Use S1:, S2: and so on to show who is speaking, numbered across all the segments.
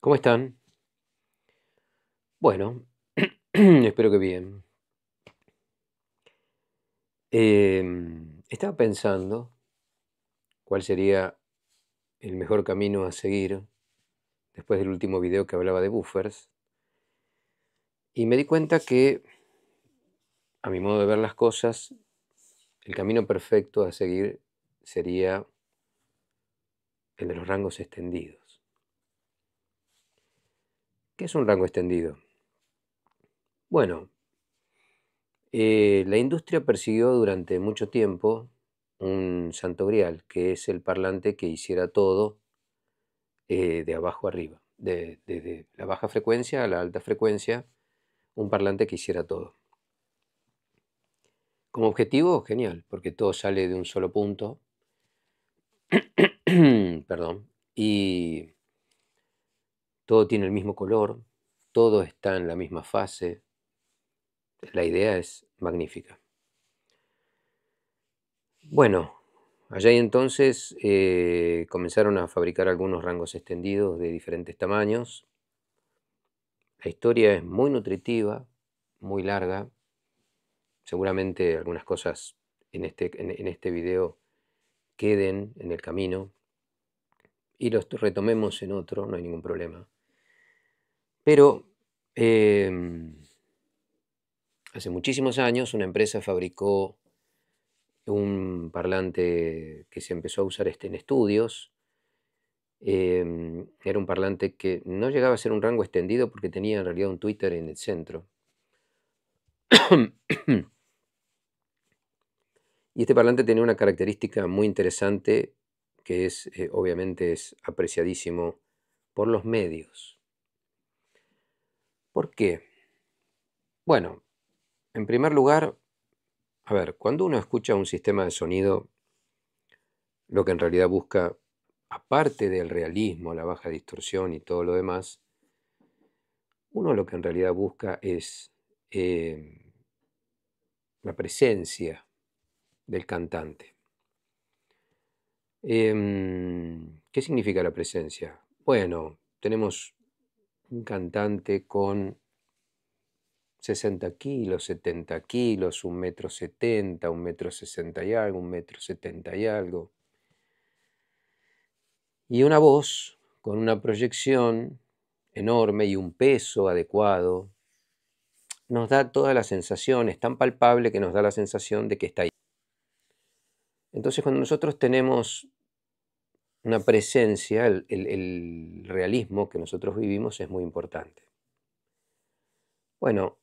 S1: ¿Cómo están? Bueno, espero que bien. Em, estaba pensando cuál sería el mejor camino a seguir después del último video que hablaba de buffers y me di cuenta que, a mi modo de ver las cosas, el camino perfecto a seguir sería el de los rangos extendidos. ¿Qué es un rango extendido? Bueno, eh, la industria persiguió durante mucho tiempo un santo grial, que es el parlante que hiciera todo eh, de abajo arriba, desde de la baja frecuencia a la alta frecuencia, un parlante que hiciera todo. Como objetivo, genial, porque todo sale de un solo punto. Perdón. Y todo tiene el mismo color, todo está en la misma fase. La idea es magnífica. Bueno, allá y entonces eh, comenzaron a fabricar algunos rangos extendidos de diferentes tamaños. La historia es muy nutritiva, muy larga. Seguramente algunas cosas en este, en este video queden en el camino y los retomemos en otro, no hay ningún problema. Pero em, hace muchísimos años una empresa fabricó un parlante que se empezó a usar este en estudios. Em, era un parlante que no llegaba a ser un rango extendido porque tenía en realidad un Twitter en el centro. y este parlante tenía una característica muy interesante que es, eh, obviamente, es apreciadísimo por los medios. ¿Por qué? Bueno, en primer lugar, a ver, cuando uno escucha un sistema de sonido, lo que en realidad busca, aparte del realismo, la baja distorsión y todo lo demás, uno lo que en realidad busca es eh, la presencia del cantante. Em, ¿Qué significa la presencia? Bueno, tenemos un cantante con 60 kilos, 70 kilos, un metro 70, un metro 60 y algo, un metro 70 y algo. Y una voz con una proyección enorme y un peso adecuado nos da toda la sensación, es tan palpable que nos da la sensación de que está ahí. Entonces cuando nosotros tenemos una presencia, el, realismo que nosotros vivimos es muy importante. Bueno,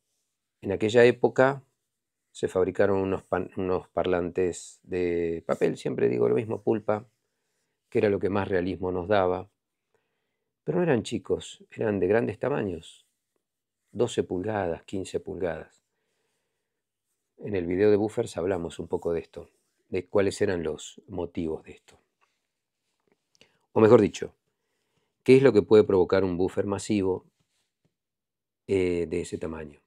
S1: en aquella época se fabricaron unos, unos, parlantes de papel, siempre digo lo mismo, pulpa, que era lo que más realismo nos daba. Pero no eran chicos, eran de grandes tamaños, 12 pulgadas, 15 pulgadas. En el video de Buffers hablamos un poco de esto, de cuáles eran los motivos de esto. O mejor dicho, ¿qué es lo que puede provocar un buffer masivo eh, de ese tamaño?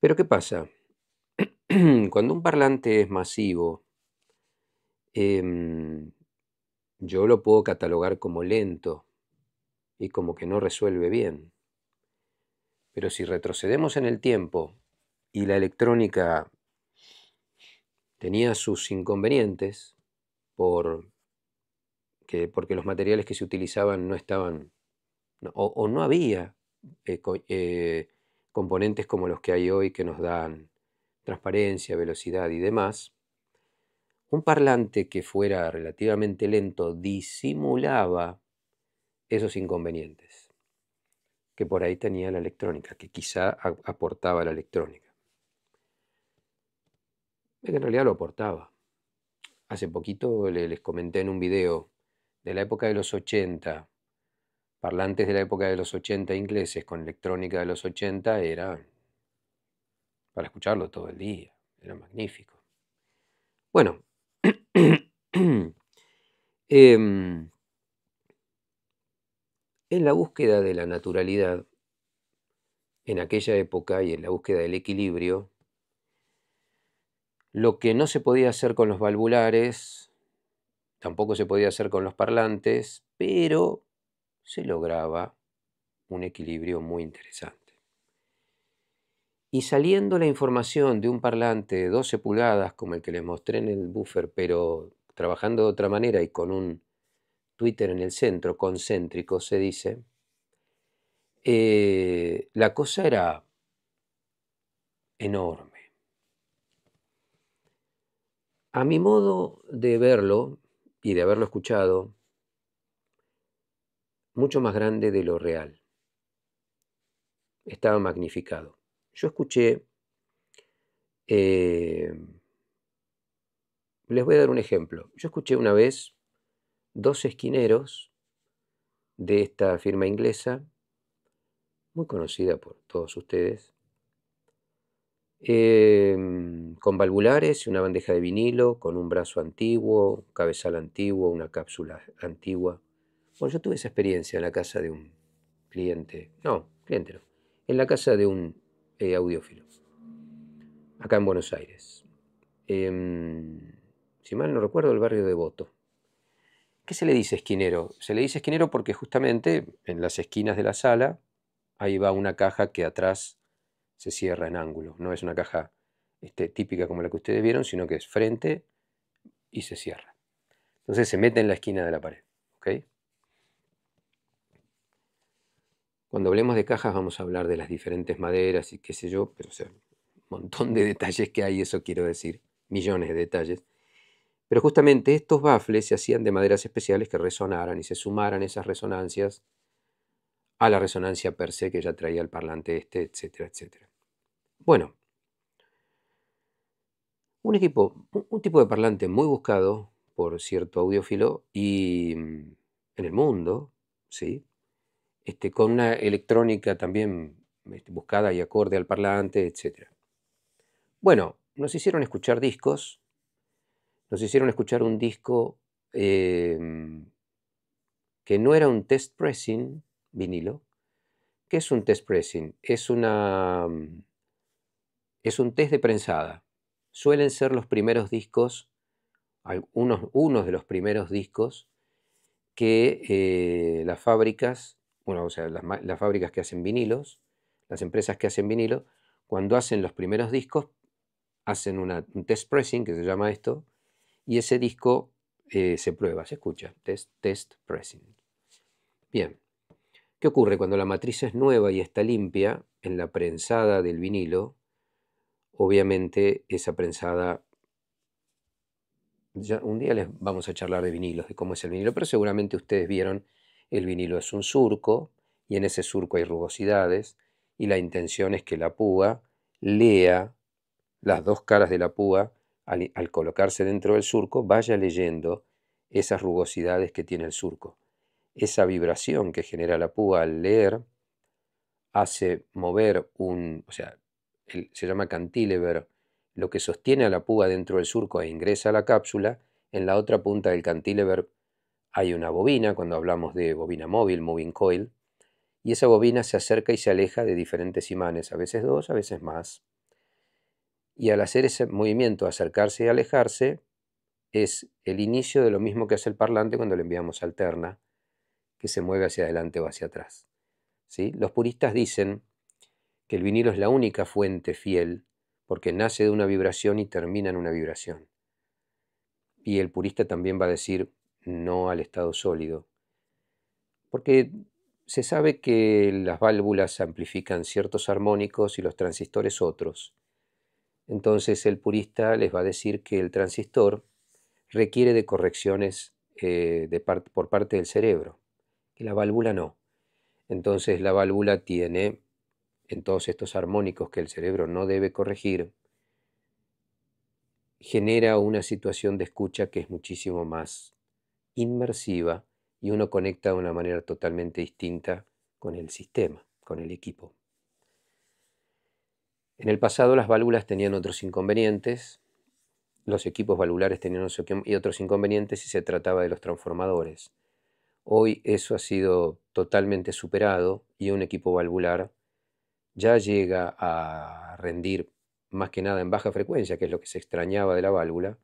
S1: Pero ¿qué pasa? Cuando un parlante es masivo, em, yo lo puedo catalogar como lento y como que no resuelve bien. Pero si retrocedemos en el tiempo y la electrónica tenía sus inconvenientes, por porque los materiales que se utilizaban no estaban, o, no había eh, eh, componentes como los que hay hoy que nos dan transparencia, velocidad y demás, un parlante que fuera relativamente lento disimulaba esos inconvenientes que por ahí tenía la electrónica, que quizá aportaba la electrónica. en realidad lo aportaba hace poquito les comenté en un video de la época de los 80, parlantes de la época de los 80 ingleses con electrónica de los 80 era para escucharlo todo el día, era magnífico. Bueno, em, en la búsqueda de la naturalidad, en aquella época y en la búsqueda del equilibrio, lo que no se podía hacer con los valvulares, tampoco se podía hacer con los parlantes, pero se lograba un equilibrio muy interesante. Y saliendo la información de un parlante de 12 pulgadas, como el que les mostré en el buffer, pero trabajando de otra manera y con un Twitter en el centro, concéntrico se dice, eh, la cosa era enorme. A mi modo de verlo y de haberlo escuchado, mucho más grande de lo real. Estaba magnificado. Yo escuché, eh, les voy a dar un ejemplo. Yo escuché una vez dos esquineros de esta firma inglesa, muy conocida por todos ustedes, Em, con valvulares, una bandeja de vinilo, con un brazo antiguo, cabezal antiguo, una cápsula antigua. Bueno, yo tuve esa experiencia en la casa de un cliente, no, cliente no, en la casa de un eh, audiófilo, acá en Buenos Aires. Em, si mal no recuerdo, el barrio de Voto. ¿Qué se le dice esquinero? Se le dice esquinero porque justamente en las esquinas de la sala ahí va una caja que atrás se cierra en ángulo. No es una caja este, típica como la que ustedes vieron, sino que es frente y se cierra. Entonces se mete en la esquina de la pared. ¿okay? Cuando hablemos de cajas vamos a hablar de las diferentes maderas y qué sé yo, pero o un montón de detalles que hay, eso quiero decir, millones de detalles. Pero justamente estos bafles se hacían de maderas especiales que resonaran y se sumaran esas resonancias a la resonancia per se que ya traía el parlante este, etcétera, etcétera. Bueno, un, equipo, un tipo de parlante muy buscado por cierto audiófilo y mm, en el mundo, ¿sí? Este, con una electrónica también este, buscada y acorde al parlante, etc. Bueno, nos hicieron escuchar discos, nos hicieron escuchar un disco em, que no era un test pressing vinilo. ¿Qué es un test pressing? Es una mm, es un test de prensada. Suelen ser los primeros discos, algunos, unos de los primeros discos que eh, las fábricas, bueno, o sea, las, fábricas que hacen vinilos, las empresas que hacen vinilo, cuando hacen los primeros discos, hacen un test pressing, que se llama esto, y ese disco eh, se prueba, se escucha, test, test pressing. Bien, ¿qué ocurre cuando la matriz es nueva y está limpia en la prensada del vinilo? obviamente esa prensada... Ya un día les vamos a charlar de vinilos, de cómo es el vinilo, pero seguramente ustedes vieron, el vinilo es un surco y en ese surco hay rugosidades y la intención es que la púa lea las dos caras de la púa al, colocarse dentro del surco, vaya leyendo esas rugosidades que tiene el surco. Esa vibración que genera la púa al leer hace mover un, o sea, se llama cantilever, lo que sostiene a la púa dentro del surco e ingresa a la cápsula, en la otra punta del cantilever hay una bobina, cuando hablamos de bobina móvil, moving coil, y esa bobina se acerca y se aleja de diferentes imanes, a veces dos, a veces más. Y al hacer ese movimiento, acercarse y alejarse, es el inicio de lo mismo que hace el parlante cuando le enviamos alterna, que se mueve hacia adelante o hacia atrás. ¿Sí? Los puristas dicen que el vinilo es la única fuente fiel, porque nace de una vibración y termina en una vibración. Y el purista también va a decir no al estado sólido, porque se sabe que las válvulas amplifican ciertos armónicos y los transistores otros. Entonces el purista les va a decir que el transistor requiere de correcciones eh, de parte por parte del cerebro, y la válvula no. Entonces la válvula tiene en todos estos armónicos que el cerebro no debe corregir, genera una situación de escucha que es muchísimo más inmersiva y uno conecta de una manera totalmente distinta con el sistema, con el equipo. En el pasado las válvulas tenían otros inconvenientes, los equipos valvulares tenían otros inconvenientes y se trataba de los transformadores. Hoy eso ha sido totalmente superado y un equipo valvular ya llega a rendir más que nada en baja frecuencia, que es lo que se extrañaba de la válvula,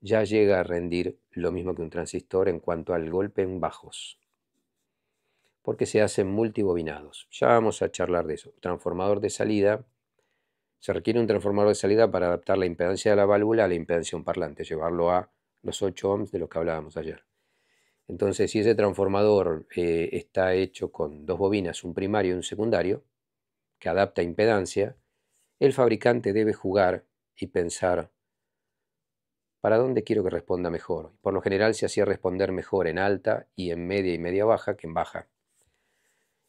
S1: ya llega a rendir lo mismo que un transistor en cuanto al golpe en bajos, porque se hacen multibobinados. Ya vamos a charlar de eso. Transformador de salida. Se requiere un transformador de salida para adaptar la impedancia de la válvula a la impedancia un parlante, llevarlo a los 8 ohms de los que hablábamos ayer. Entonces, si ese transformador eh, está hecho con dos bobinas, un primario y un secundario, que adapta impedancia, el fabricante debe jugar y pensar para dónde quiero que responda mejor. Por lo general se hacía responder mejor en alta y en media y media baja que en baja.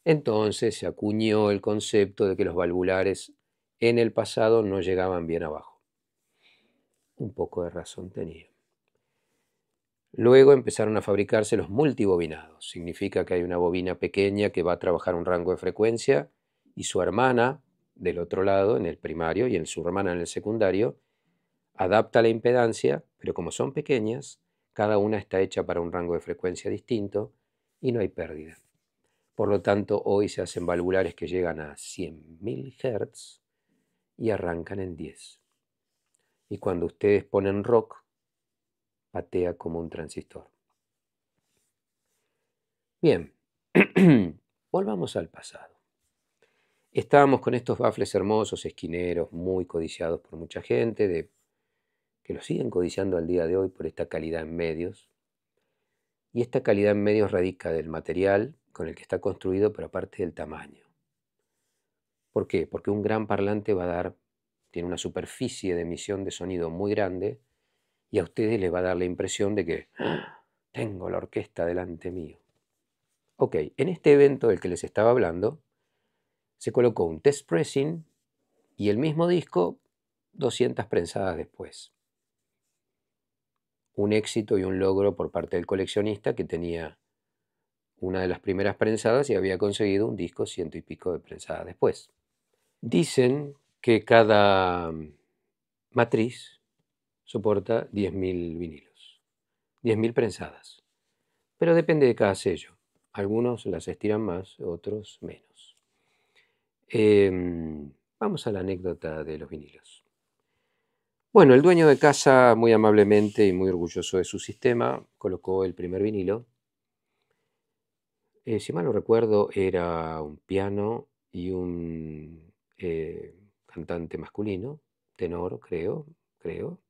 S1: Entonces se acuñó el concepto de que los valvulares en el pasado no llegaban bien abajo. Un poco de razón tenía. Luego empezaron a fabricarse los multibobinados. Significa que hay una bobina pequeña que va a trabajar un rango de frecuencia y su hermana del otro lado, en el primario, y en su hermana en el secundario, adapta la impedancia, pero como son pequeñas, cada una está hecha para un rango de frecuencia distinto y no hay pérdida. Por lo tanto, hoy se hacen valvulares que llegan a 100.000 Hz y arrancan en 10. Y cuando ustedes ponen rock, patea como un transistor. Bien, volvamos al pasado. Estábamos con estos bafles hermosos, esquineros, muy codiciados por mucha gente, que los siguen codiciando al día de hoy por esta calidad en medios. Y esta calidad en medios radica del material con el que está construido, pero aparte del tamaño. ¿Por qué? Porque un gran parlante va a dar, tiene una superficie de emisión de sonido muy grande y a ustedes les va a dar la impresión de que ¡ah! tengo la orquesta delante mío. Ok, en este evento del que les estaba hablando, se colocó un test pressing y el mismo disco 200 prensadas después. Un éxito y un logro por parte del coleccionista que tenía una de las primeras prensadas y había conseguido un disco ciento y pico de prensadas después. Dicen que cada mm, matriz soporta 10.000 vinilos, 10.000 prensadas, pero depende de cada sello. Algunos las estiran más, otros menos. Em, vamos a la anécdota de los vinilos. Bueno, el dueño de casa, muy amablemente y muy orgulloso de su sistema, colocó el primer vinilo. Eh, si mal no recuerdo, era un piano y un eh, cantante masculino, tenor, creo, creo.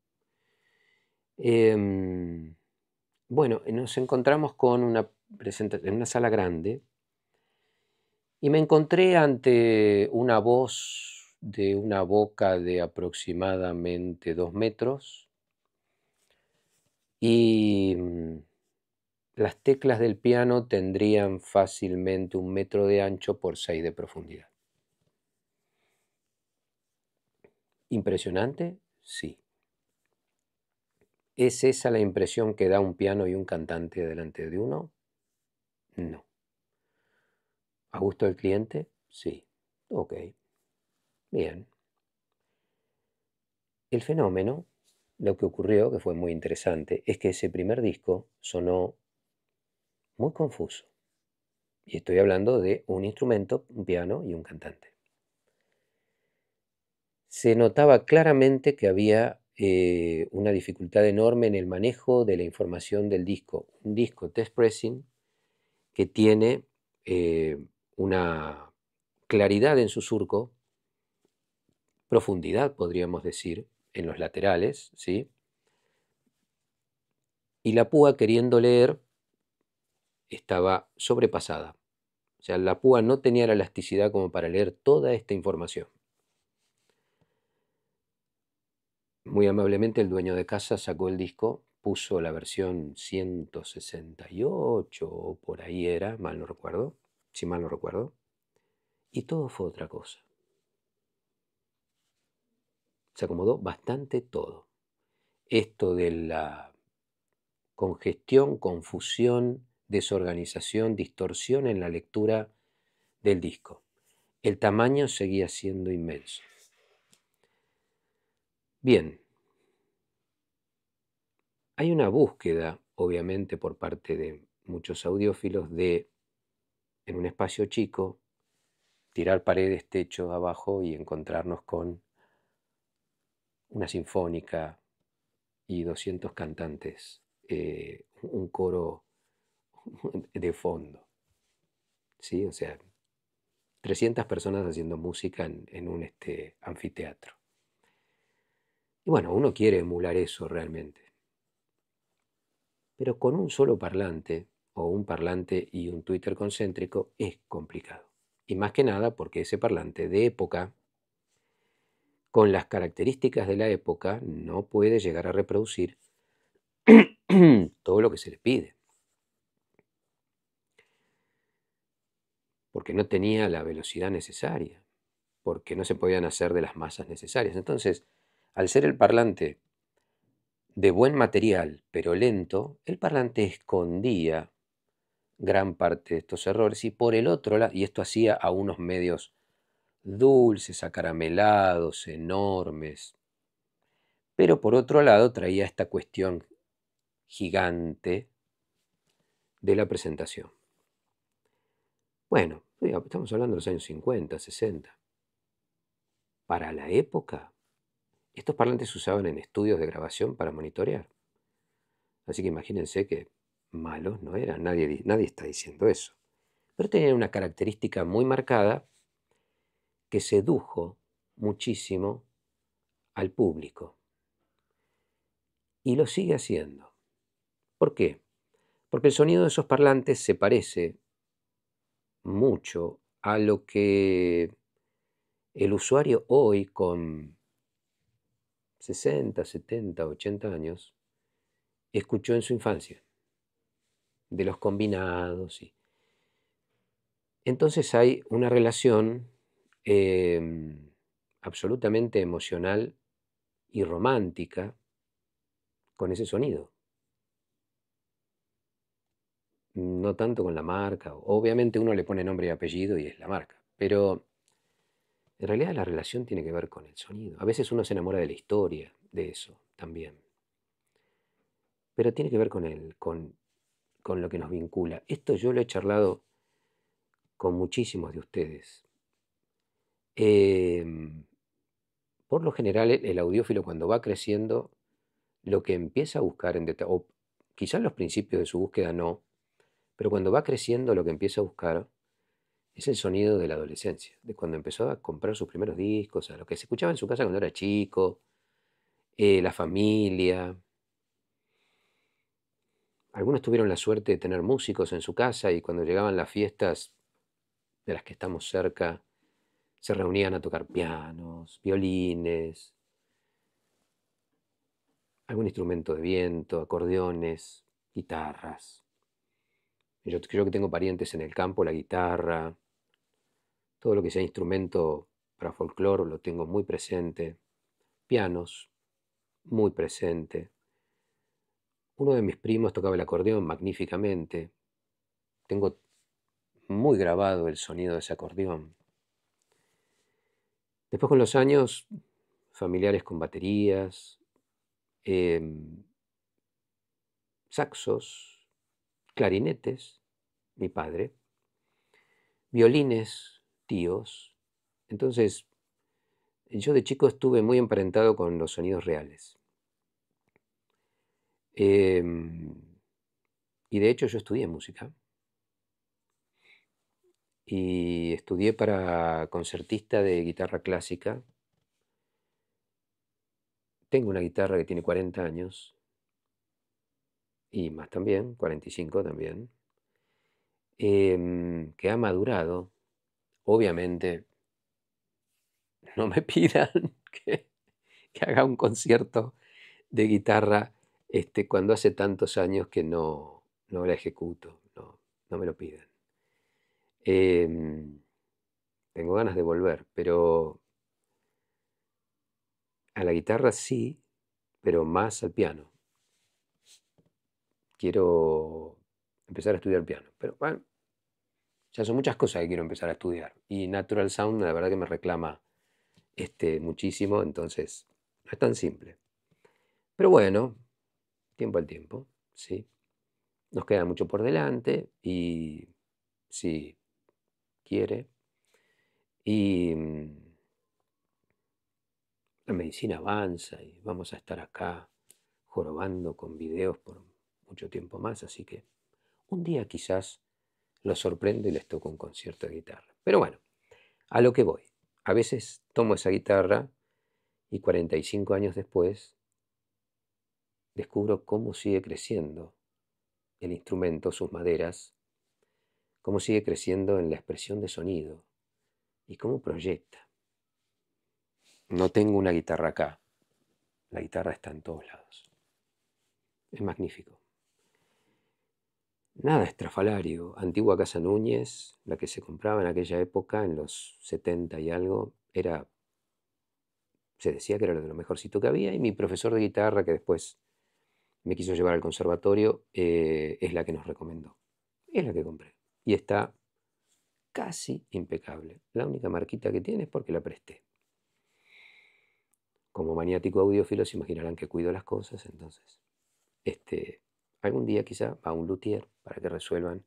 S1: Em, bueno, nos encontramos con una en una sala grande y me encontré ante una voz de una boca de aproximadamente dos metros y mm, las teclas del piano tendrían fácilmente un metro de ancho por seis de profundidad. ¿Impresionante? Sí. ¿Es esa la impresión que da un piano y un cantante delante de uno? No. ¿A gusto del cliente? Sí. Ok. Bien. El fenómeno, lo que ocurrió, que fue muy interesante, es que ese primer disco sonó muy confuso. Y estoy hablando de un instrumento, un piano y un cantante. Se notaba claramente que había eh, una dificultad enorme en el manejo de la información del disco. Un disco test pressing que tiene eh, una claridad en su surco, profundidad podríamos decir, en los laterales, ¿sí? Y la púa queriendo leer estaba sobrepasada. O sea, la púa no tenía la elasticidad como para leer toda esta información. Muy amablemente el dueño de casa sacó el disco, puso la versión 168 o por ahí era, mal no recuerdo, si mal no recuerdo. Y todo fue otra cosa. Se acomodó bastante todo. Esto de la congestión, confusión, desorganización, distorsión en la lectura del disco. El tamaño seguía siendo inmenso. Bien, hay una búsqueda, obviamente, por parte de muchos audiófilos de en un espacio chico, tirar paredes, techo abajo y encontrarnos con una sinfónica y 200 cantantes, eh, un coro de fondo. ¿Sí? O sea, 300 personas haciendo música en, un este, anfiteatro. Y bueno, uno quiere emular eso realmente. Pero con un solo parlante, o un parlante y un Twitter concéntrico es complicado. Y más que nada porque ese parlante de época, con las características de la época, no puede llegar a reproducir todo lo que se le pide. Porque no tenía la velocidad necesaria, porque no se podían hacer de las masas necesarias. Entonces, al ser el parlante de buen material, pero lento, el parlante escondía gran parte de estos errores. Y por el otro lado, y esto hacía a unos medios dulces, acaramelados, enormes. Pero por otro lado traía esta cuestión gigante de la presentación. Bueno, estamos hablando de los años 50, 60. Para la época, estos parlantes se usaban en estudios de grabación para monitorear. Así que imagínense que malos no eran, nadie, nadie está diciendo eso. Pero tenían una característica muy marcada que sedujo muchísimo al público. Y lo sigue haciendo. ¿Por qué? Porque el sonido de esos parlantes se parece mucho a lo que el usuario hoy con 60, 70, 80 años escuchó en su infancia de los combinados. Entonces hay una relación em, absolutamente emocional y romántica con ese sonido. No tanto con la marca. Obviamente uno le pone nombre y apellido y es la marca. Pero en realidad la relación tiene que ver con el sonido. A veces uno se enamora de la historia, de eso también. Pero tiene que ver con, el, con con lo que nos vincula. Esto yo lo he charlado con muchísimos de ustedes. Em, por lo general, el audiófilo cuando va creciendo, lo que empieza a buscar en detalle, o quizás los principios de su búsqueda no, pero cuando va creciendo lo que empieza a buscar es el sonido de la adolescencia, de cuando empezó a comprar sus primeros discos, a lo que se escuchaba en su casa cuando era chico, eh, la familia, algunos tuvieron la suerte de tener músicos en su casa y cuando llegaban las fiestas de las que estamos cerca, se reunían a tocar pianos, violines, algún instrumento de viento, acordeones, guitarras. Yo, creo que tengo parientes en el campo, la guitarra, todo lo que sea instrumento para folclore lo tengo muy presente. Pianos, muy presente. Uno de mis primos tocaba el acordeón magníficamente. Tengo muy grabado el sonido de ese acordeón. Después con los años, familiares con baterías, em, saxos, clarinetes, mi padre, violines, tíos. Entonces, yo de chico estuve muy emparentado con los sonidos reales. Em, y de hecho yo estudié música. Y estudié para concertista de guitarra clásica. Tengo una guitarra que tiene 40 años. Y más también, 45 también. Em, que ha madurado. Obviamente, no me pidan que, que haga un concierto de guitarra este, cuando hace tantos años que no, la ejecuto, no, me lo piden. Em, tengo ganas de volver, pero a la guitarra sí, pero más al piano. Quiero empezar a estudiar piano, pero bueno, ya son muchas cosas que quiero empezar a estudiar. Y Natural Sound, la verdad que me reclama este, muchísimo, entonces no es tan simple. Pero bueno, tiempo al tiempo, ¿sí? Nos queda mucho por delante y si quiere, y mm, la medicina avanza y vamos a estar acá jorobando con videos por mucho tiempo más, así que un día quizás los sorprendo y les toco un concierto de guitarra. Pero bueno, a lo que voy. A veces tomo esa guitarra y 45 años después descubro cómo sigue creciendo el instrumento, sus maderas, cómo sigue creciendo en la expresión de sonido y cómo proyecta. No tengo una guitarra acá, la guitarra está en todos lados. Es magnífico. Nada estrafalario, antigua Casa Núñez, la que se compraba en aquella época, en los 70 y algo, era se decía que era de lo mejorcito que había, y mi profesor de guitarra, que después me quiso llevar al conservatorio, eh, es la que nos recomendó. Es la que compré. Y está casi impecable. La única marquita que tiene es porque la presté. Como maniático audiófilo se imaginarán que cuido las cosas, entonces este, algún día quizá va a un luthier para que resuelvan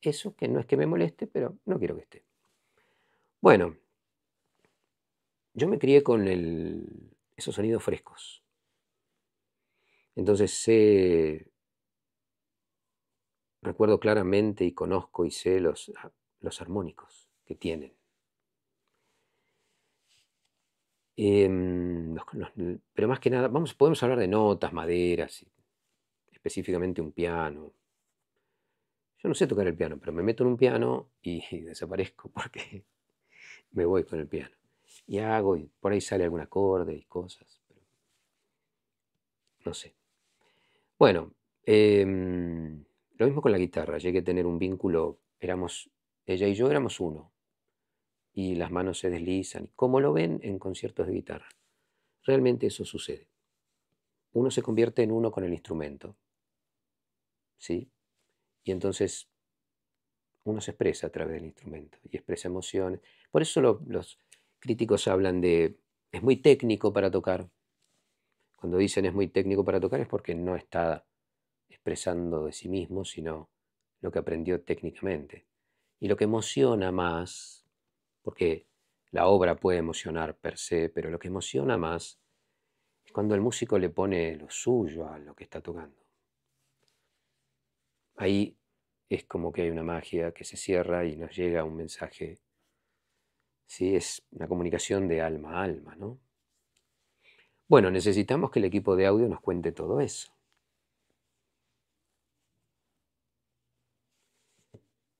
S1: eso, que no es que me moleste, pero no quiero que esté. Bueno, yo me crié con esos sonidos frescos. Entonces sé, recuerdo claramente y conozco y sé los, ah, armónicos que tienen. Em, pero más que nada, vamos, podemos hablar de notas, maderas, específicamente un piano. Yo no sé tocar el piano, pero me meto en un piano y, desaparezco porque me voy con el piano. Y hago, y por ahí sale algún acorde y cosas. no sé. Bueno, em, lo mismo con la guitarra. Llegué a tener un vínculo, éramos, ella y yo éramos uno. Y las manos se deslizan, como lo ven en conciertos de guitarra. Realmente eso sucede. Uno se convierte en uno con el instrumento. ¿Sí? Y entonces uno se expresa a través del instrumento y expresa emociones. Por eso los críticos hablan de, es muy técnico para tocar, cuando dicen es muy técnico para tocar es porque no está expresando de sí mismo, sino lo que aprendió técnicamente. Y lo que emociona más, porque la obra puede emocionar per se, pero lo que emociona más es cuando el músico le pone lo suyo a lo que está tocando. Ahí es como que hay una magia que se cierra y nos llega un mensaje. Sí, es una comunicación de alma a alma, ¿no? Bueno, necesitamos que el equipo de audio nos cuente todo eso.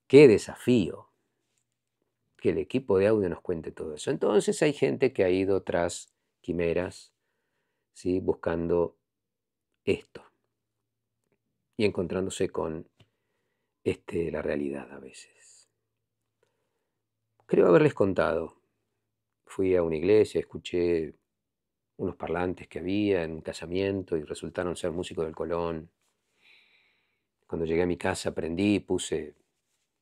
S1: Qué desafío que el equipo de audio nos cuente todo eso. Entonces hay gente que ha ido tras quimeras, ¿sí? buscando esto y encontrándose con este, la realidad a veces. Creo haberles contado. Fui a una iglesia, escuché unos parlantes que había en un casamiento y resultaron ser músicos del Colón. Cuando llegué a mi casa aprendí y puse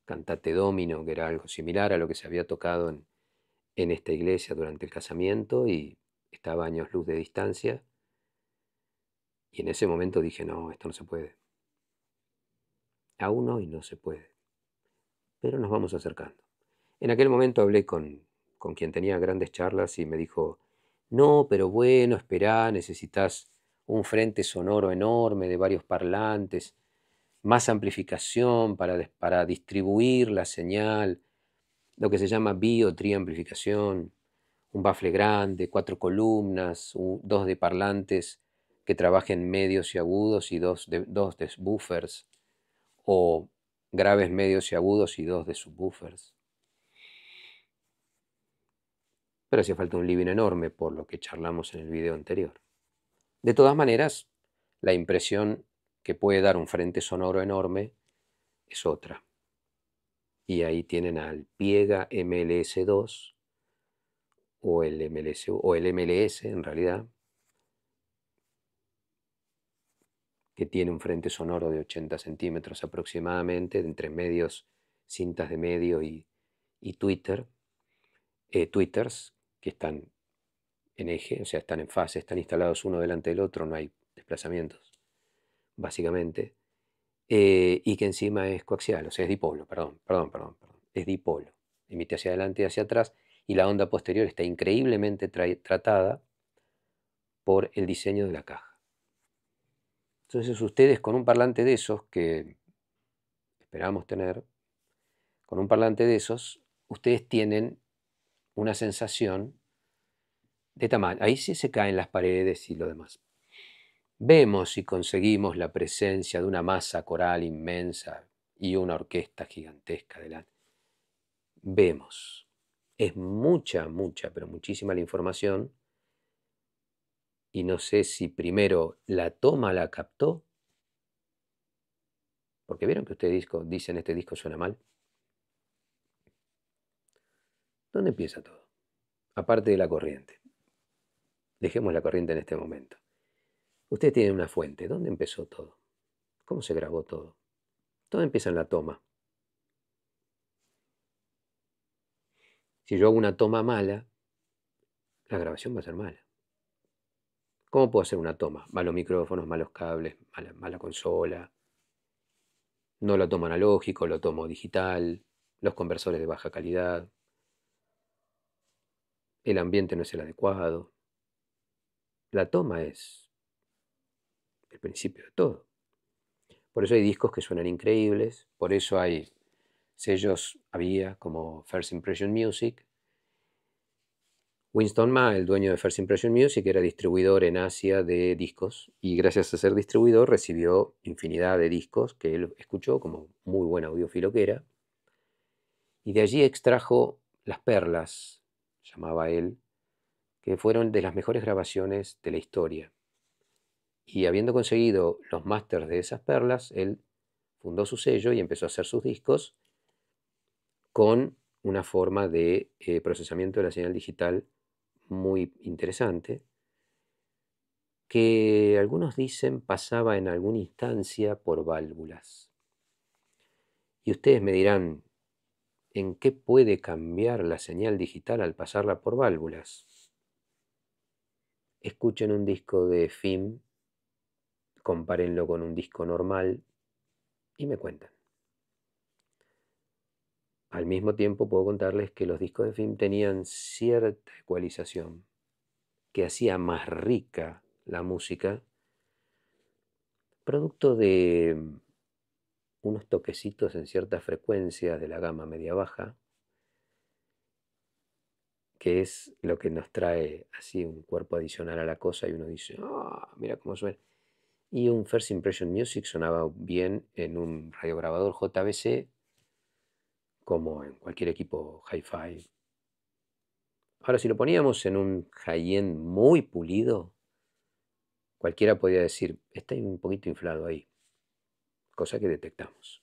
S1: cantate domino, que era algo similar a lo que se había tocado en, esta iglesia durante el casamiento y estaba a años luz de distancia. Y en ese momento dije, no, esto no se puede. Aún hoy no se puede. Pero nos vamos acercando. En aquel momento hablé con, con quien tenía grandes charlas y me dijo, no, pero bueno, espera, necesitas un frente sonoro enorme de varios parlantes, más amplificación para, distribuir la señal, lo que se llama bio-triamplificación, un bafle grande, cuatro columnas, dos de parlantes que trabajen medios y agudos y dos de, dos de subwoofers, o graves medios y agudos y dos de subwoofers. pero hacía falta un living enorme por lo que charlamos en el video anterior. De todas maneras, la impresión que puede dar un frente sonoro enorme es otra. Y ahí tienen al Piega MLS2 o el MLS o el MLS en realidad que tiene un frente sonoro de 80 centímetros aproximadamente, entre medios, cintas de medio y, Twitter, eh, Twitters, que están en eje, o sea, están en fase, están instalados uno delante del otro, no hay desplazamientos, básicamente, eh, y que encima es coaxial, o sea, es dipolo, perdón, perdón, perdón, es dipolo, emite hacia adelante y hacia atrás, y la onda posterior está increíblemente tratada por el diseño de la caja. Entonces ustedes con un parlante de esos, que esperamos tener, con un parlante de esos, ustedes tienen una sensación de tamaño. Ahí sí se caen las paredes y lo demás. Vemos y conseguimos la presencia de una masa coral inmensa y una orquesta gigantesca delante. Vemos. Es mucha, mucha, pero muchísima la información. Y no sé si primero la toma la captó. Porque vieron que este disco dicen este disco suena mal. ¿Dónde empieza todo? Aparte de la corriente. Dejemos la corriente en este momento. Ustedes tienen una fuente. ¿Dónde empezó todo? ¿Cómo se grabó todo? Todo empieza en la toma. Si yo hago una toma mala, la grabación va a ser mala. ¿Cómo puedo hacer una toma? Malos micrófonos, malos cables, mala, mala consola. No lo tomo analógico, lo tomo digital, los conversores de baja calidad el ambiente no es el adecuado. La toma es el principio de todo. Por eso hay discos que suenan increíbles, por eso hay sellos, había como First Impression Music. Winston Ma, el dueño de First Impression Music, era distribuidor en Asia de discos y gracias a ser distribuidor recibió infinidad de discos que él escuchó como muy buen audiófilo que era. Y de allí extrajo las perlas llamaba él, que fueron de las mejores grabaciones de la historia. Y habiendo conseguido los másters de esas perlas, él fundó su sello y empezó a hacer sus discos con una forma de eh, procesamiento de la señal digital muy interesante, que algunos dicen pasaba en alguna instancia por válvulas. Y ustedes me dirán, en qué puede cambiar la señal digital al pasarla por válvulas. Escuchen un disco de FIM, compárenlo con un disco normal y me cuentan. Al mismo tiempo puedo contarles que los discos de film tenían cierta ecualización que hacía más rica la música, producto de unos toquecitos en ciertas frecuencias de la gama media-baja, que es lo que nos trae así un cuerpo adicional a la cosa y uno dice, ah, mira cómo suena. Y un First Impression Music sonaba bien en un radiograbador JBC como en cualquier equipo hi-fi. Ahora, si lo poníamos en un high-end muy pulido, cualquiera podía decir, está un poquito inflado ahí cosa que detectamos.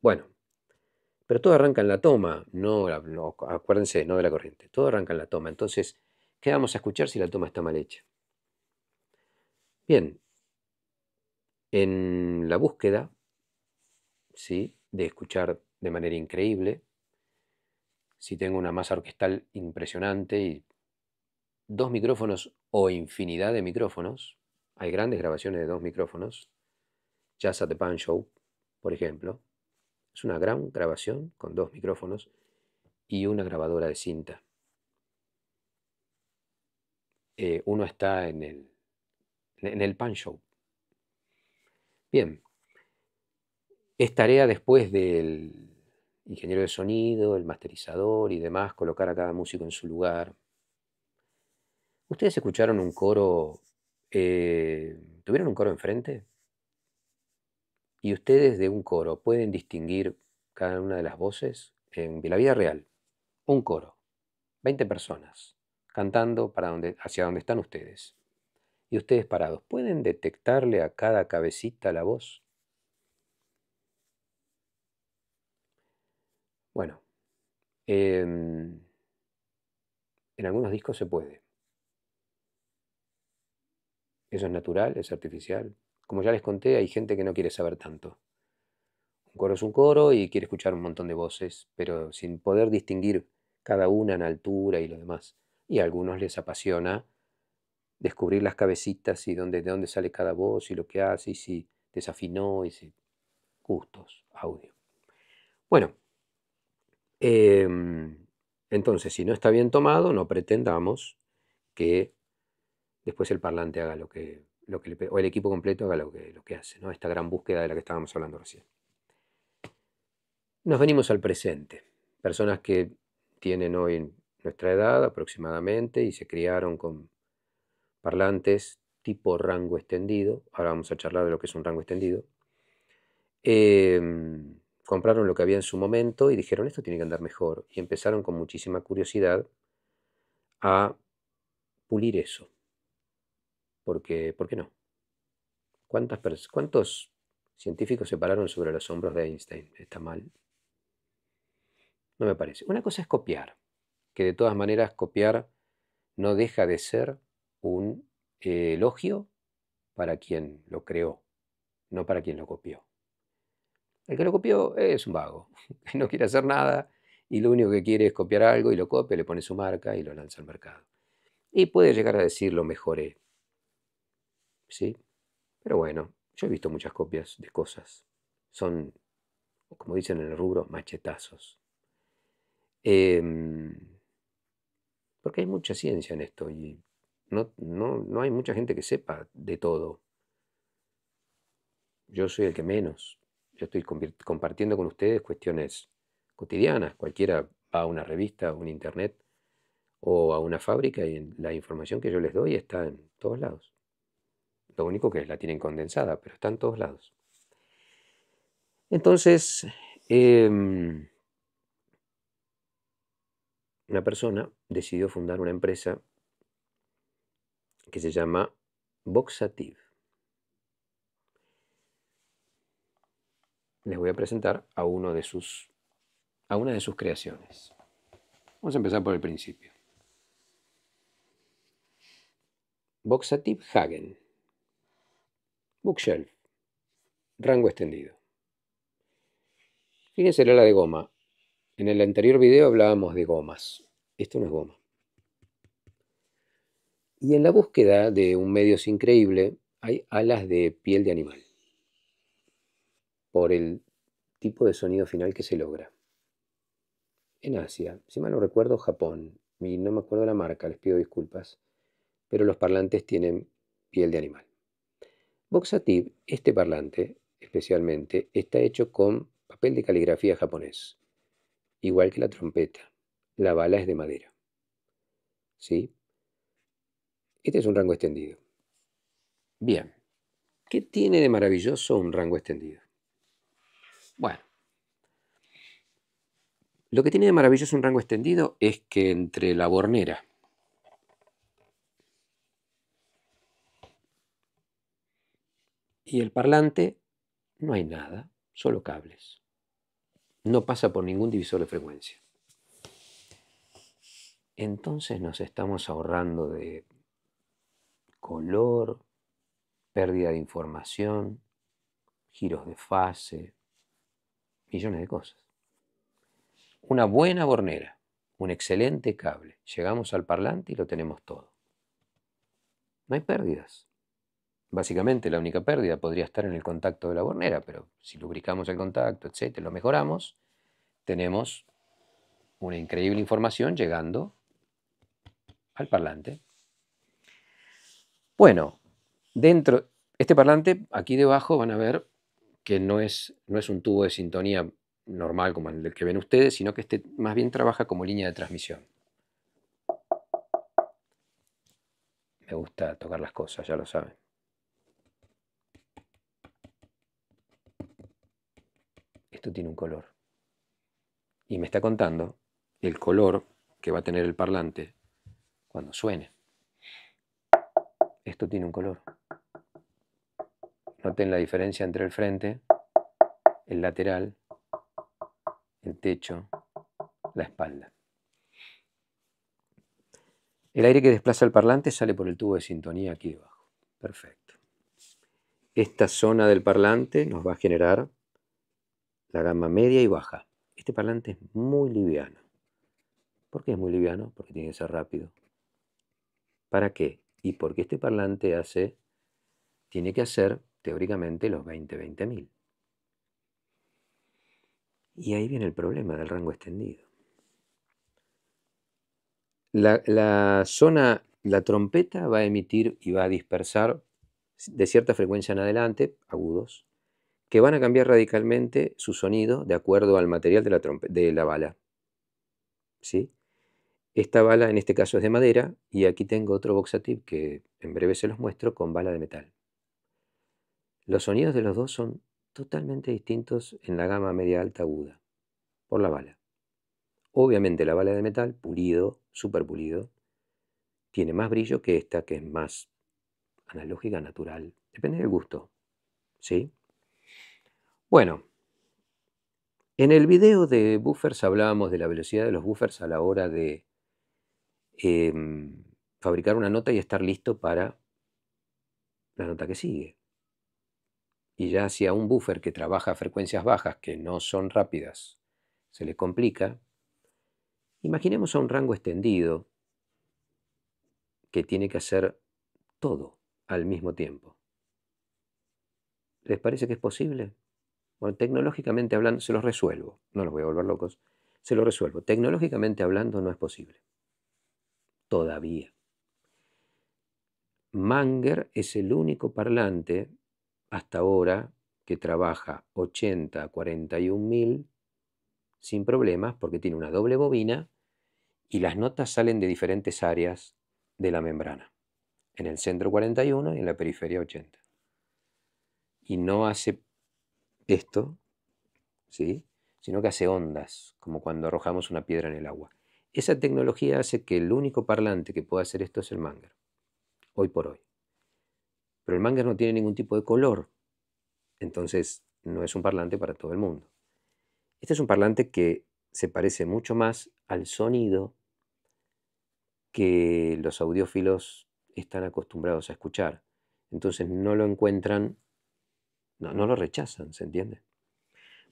S1: Bueno, pero todo arranca en la toma, acuérdense, no de la corriente, todo arranca en la toma. Entonces, ¿qué vamos a escuchar si la toma está mal hecha? Bien, en la búsqueda, de escuchar de manera increíble, si tengo una masa orquestal impresionante y dos micrófonos o infinidad de micrófonos, hay grandes grabaciones de dos micrófonos, Jazz at the Pan Show, por ejemplo. Es una gran grabación con dos micrófonos y una grabadora de cinta. Eh, uno está en el, en el Pan Show. Bien, es tarea después del ingeniero de sonido, el masterizador y demás, colocar a cada músico en su lugar. ¿Ustedes escucharon un coro? Eh, ¿Tuvieron un coro enfrente? Y ustedes de un coro pueden distinguir cada una de las voces en la vida real. Un coro, 20 personas, cantando hacia donde están ustedes. Y ustedes parados, ¿pueden detectarle a cada cabecita la voz? Bueno, em, en algunos discos se puede. Eso es natural, es artificial, como ya les conté, hay gente que no quiere saber tanto. Un coro es un coro y quiere escuchar un montón de voces, pero sin poder distinguir cada una en altura y lo demás. Y a algunos les apasiona descubrir las cabecitas y dónde, de dónde sale cada voz y lo que hace y si desafinó y si... Gustos, audio. Bueno, em, entonces si no está bien tomado, no pretendamos que después el parlante haga lo que o el equipo completo haga lo que, lo que hace, esta gran búsqueda de la que estábamos hablando recién. Nos venimos al presente. Personas que tienen hoy nuestra edad aproximadamente y se criaron con parlantes tipo rango extendido, ahora vamos a charlar de lo que es un rango extendido, em, compraron lo que había en su momento y dijeron esto tiene que andar mejor y empezaron con muchísima curiosidad a pulir eso, ¿por qué no? ¿Cuántos científicos se pararon sobre los hombros de Einstein? ¿Está mal? No me parece. Una cosa es copiar, que de todas maneras copiar no deja de ser un eh, elogio para quien lo creó, no para quien lo copió. El que lo copió es un vago, no quiere hacer nada y lo único que quiere es copiar algo y lo copia, le pone su marca y lo lanza al mercado. Y puede llegar a decir lo mejoré, ¿sí? Pero bueno, yo he visto muchas copias de cosas. Son, como dicen en el rubro, machetazos. Em, porque hay mucha ciencia en esto y no, no hay mucha gente que sepa de todo. Yo soy el que menos. Yo estoy compartiendo con ustedes cuestiones cotidianas. Cualquiera va a una revista, a un internet o a una fábrica y la información que yo les doy está en todos lados. Lo único que es la tienen condensada, pero está en todos lados. Entonces, em, una persona decidió fundar una empresa que se llama Voxativ. Les voy a presentar a, uno de sus, a una de sus creaciones. Vamos a empezar por el principio. Voxativ Hagen Bookshelf. Rango extendido. Fíjense la de goma. En el anterior video hablábamos de gomas. Esto no es goma. Y en la búsqueda de un medio increíble hay alas de piel de animal. Por el tipo de sonido final que se logra. En Asia, si mal no recuerdo, Japón. Y no me acuerdo la marca, les pido disculpas. Pero los parlantes tienen piel de animal. Boxative, este parlante especialmente, está hecho con papel de caligrafía japonés, igual que la trompeta. La bala es de madera. ¿Sí? Este es un rango extendido. Bien. ¿Qué tiene de maravilloso un rango extendido? Bueno, lo que tiene de maravilloso un rango extendido es que entre la bornera y el parlante no hay nada, solo cables. No pasa por ningún divisor de frecuencia. Entonces nos estamos ahorrando de color, pérdida de información, giros de fase, millones de cosas. Una buena bornera, un excelente cable. Llegamos al parlante y lo tenemos todo. No hay pérdidas. Básicamente la única pérdida podría estar en el contacto de la bornera, pero si lubricamos el contacto, etcétera, lo mejoramos, tenemos una increíble información llegando al parlante. Bueno, dentro este parlante aquí debajo van a ver que no es, no es un tubo de sintonía normal como el que ven ustedes, sino que este más bien trabaja como línea de transmisión. Me gusta tocar las cosas, ya lo saben. esto tiene un color. Y me está contando el color que va a tener el parlante cuando suene. Esto tiene un color. Noten la diferencia entre el frente, el lateral, el techo, la espalda. El aire que desplaza el parlante sale por el tubo de sintonía aquí abajo Perfecto. Esta zona del parlante nos va a generar la gama media y baja. Este parlante es muy liviano. ¿Por qué es muy liviano? Porque tiene que ser rápido. ¿Para qué? Y porque este parlante hace, tiene que hacer teóricamente los 20-20 mil. Y ahí viene el problema del rango extendido. La, la, zona, la trompeta va a emitir y va a dispersar de cierta frecuencia en adelante, agudos, que van a cambiar radicalmente su sonido de acuerdo al material de la, de la bala. ¿Sí? Esta bala en este caso es de madera y aquí tengo otro boxatip que en breve se los muestro con bala de metal. Los sonidos de los dos son totalmente distintos en la gama media alta aguda, por la bala. Obviamente la bala de metal, pulido, super pulido, tiene más brillo que esta que es más analógica, natural. Depende del gusto. ¿Sí? Bueno, en el video de buffers hablábamos de la velocidad de los buffers a la hora de em, fabricar una nota y estar listo para la nota que sigue. Y ya a un buffer que trabaja a frecuencias bajas que no son rápidas se le complica, imaginemos a un rango extendido que tiene que hacer todo al mismo tiempo. ¿Les parece que es posible? Bueno, tecnológicamente hablando, se los resuelvo. No los voy a volver locos. Se los resuelvo. Tecnológicamente hablando no es posible. Todavía. Manger es el único parlante hasta ahora que trabaja 80 a 41 sin problemas porque tiene una doble bobina y las notas salen de diferentes áreas de la membrana. En el centro 41 y en la periferia 80. Y no hace esto, ¿sí? sino que hace ondas, como cuando arrojamos una piedra en el agua. Esa tecnología hace que el único parlante que pueda hacer esto es el manga hoy por hoy. Pero el manga no tiene ningún tipo de color, entonces no es un parlante para todo el mundo. Este es un parlante que se parece mucho más al sonido que los audiófilos están acostumbrados a escuchar. Entonces no lo encuentran no, lo rechazan, ¿se entiende?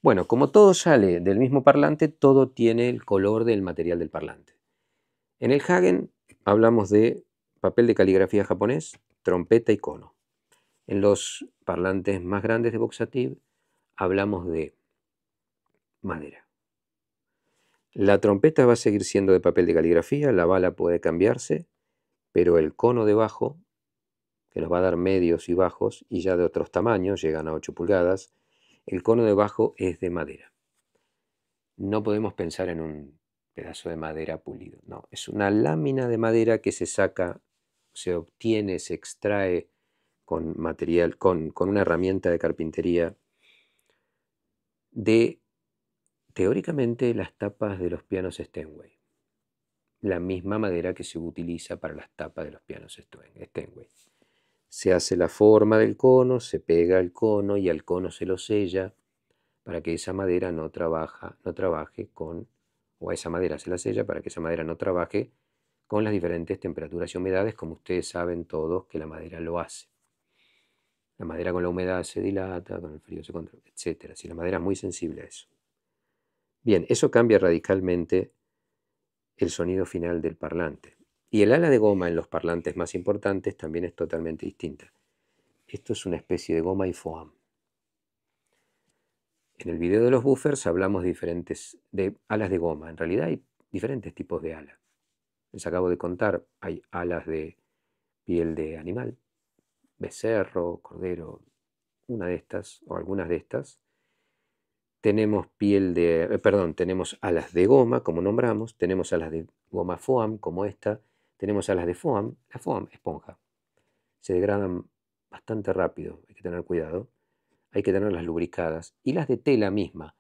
S1: Bueno, como todo sale del mismo parlante, todo tiene el color del material del parlante. En el Hagen hablamos de papel de caligrafía japonés, trompeta y cono. En los parlantes más grandes de Voxativ hablamos de madera. La trompeta va a seguir siendo de papel de caligrafía, la bala puede cambiarse, pero el cono debajo que nos va a dar medios y bajos y ya de otros tamaños, llegan a 8 pulgadas. El cono de bajo es de madera. No podemos pensar en un pedazo de madera pulido, no, es una lámina de madera que se saca, se obtiene, se extrae con material, con, con una herramienta de carpintería de teóricamente las tapas de los pianos Steinway. La misma madera que se utiliza para las tapas de los pianos Steinway se hace la forma del cono, se pega el cono y al cono se lo sella para que esa madera no, no trabaje con, o a esa madera se la sella para que esa madera no trabaje con las diferentes temperaturas y humedades, como ustedes saben todos que la madera lo hace. La madera con la humedad se dilata, con el frío se controla, etc. Si la madera es muy sensible a eso. Bien, eso cambia radicalmente el sonido final del parlante. Y el ala de goma en los parlantes más importantes también es totalmente distinta. Esto es una especie de goma y foam. En el video de los buffers hablamos diferentes de alas de goma. En realidad hay diferentes tipos de alas. Les acabo de contar, hay alas de piel de animal, becerro, cordero, una de estas o algunas de estas. Tenemos piel de, eh, perdón, tenemos alas de goma, como nombramos, tenemos alas de goma foam, como esta, tenemos a las de foam. La foam, esponja. Se degradan bastante rápido, hay que tener cuidado. Hay que tenerlas lubricadas. Y las de tela misma.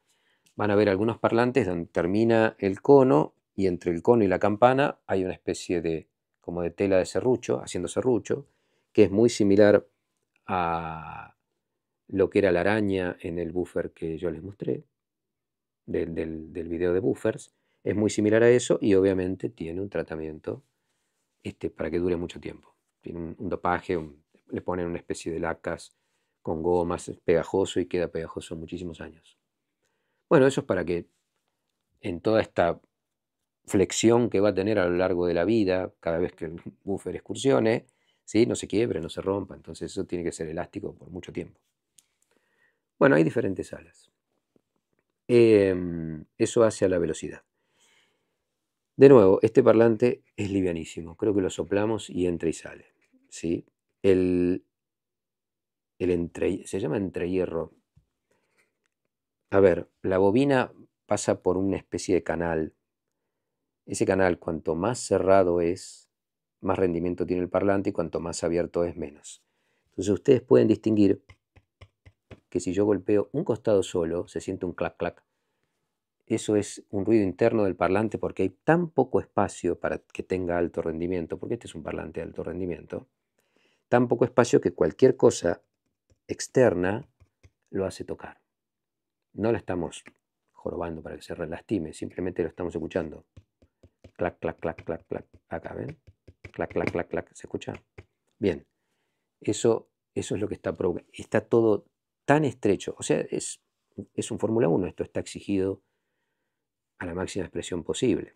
S1: Van a ver algunos parlantes donde termina el cono y entre el cono y la campana hay una especie de, como de tela de serrucho, haciendo serrucho, que es muy similar a lo que era la araña en el buffer que yo les mostré, del, del, del video de buffers. Es muy similar a eso y obviamente tiene un tratamiento este, para que dure mucho tiempo. Tiene un, dopaje, le ponen una especie de lacas con gomas pegajoso y queda pegajoso muchísimos años. Bueno, eso es para que en toda esta flexión que va a tener a lo largo de la vida, cada vez que el buffer excursione, ¿sí? no se quiebre, no se rompa, entonces eso tiene que ser elástico por mucho tiempo. Bueno, hay diferentes alas. Em, eso hace a la velocidad. De nuevo, este parlante es livianísimo. Creo que lo soplamos y entra y sale. ¿sí? El, el entre, se llama entrehierro. A ver, la bobina pasa por una especie de canal. Ese canal, cuanto más cerrado es, más rendimiento tiene el parlante y cuanto más abierto es, menos. Entonces ustedes pueden distinguir que si yo golpeo un costado solo, se siente un clac clac eso es un ruido interno del parlante porque hay tan poco espacio para que tenga alto rendimiento, porque este es un parlante de alto rendimiento, tan poco espacio que cualquier cosa externa lo hace tocar. No la estamos jorobando para que se relastime, simplemente lo estamos escuchando. Clac, clac, clac, clac, clac. Acá, ¿ven? Clac, clac, clac, clac. ¿Se escucha? Bien. Eso, es lo que está provocando. Está todo tan estrecho. O sea, es, es un Fórmula 1. Esto está exigido a la máxima expresión posible.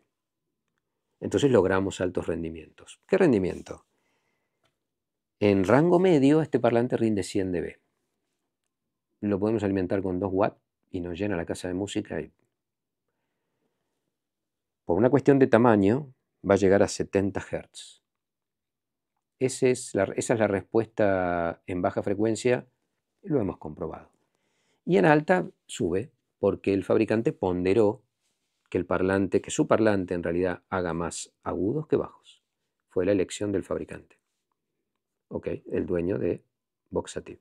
S1: Entonces logramos altos rendimientos. ¿Qué rendimiento? En rango medio este parlante rinde 100 dB. Lo podemos alimentar con 2 watts y nos llena la casa de música. Por una cuestión de tamaño va a llegar a 70 Hz. es esa es la respuesta en baja frecuencia, lo hemos comprobado. Y en alta sube porque el fabricante ponderó que el parlante, que su parlante en realidad haga más agudos que bajos. Fue la elección del fabricante. Ok, el dueño de Voxativ,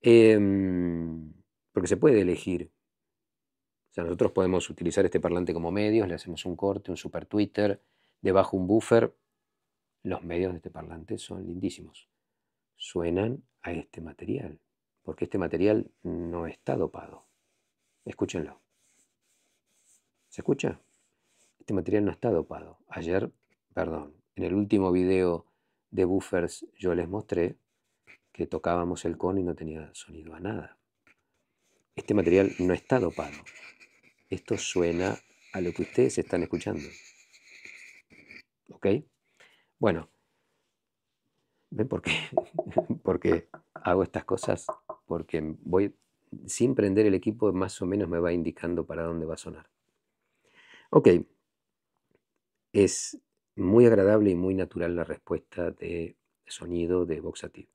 S1: em, porque se puede elegir. O sea, nosotros podemos utilizar este parlante como medios, le hacemos un corte, un super Twitter, debajo un buffer. Los medios de este parlante son lindísimos. Suenan a este material, porque este material no está dopado. Escúchenlo. ¿Se escucha? Este material no está dopado. Ayer, perdón, en el último video de buffers yo les mostré que tocábamos el con y no tenía sonido a nada. Este material no está dopado. Esto suena a lo que ustedes están escuchando. ¿Ok? Bueno, ¿ven por qué? Porque hago estas cosas, porque voy sin prender el equipo más o menos me va indicando para dónde va a sonar. Ok, es muy agradable y muy natural la respuesta de sonido de Voxative.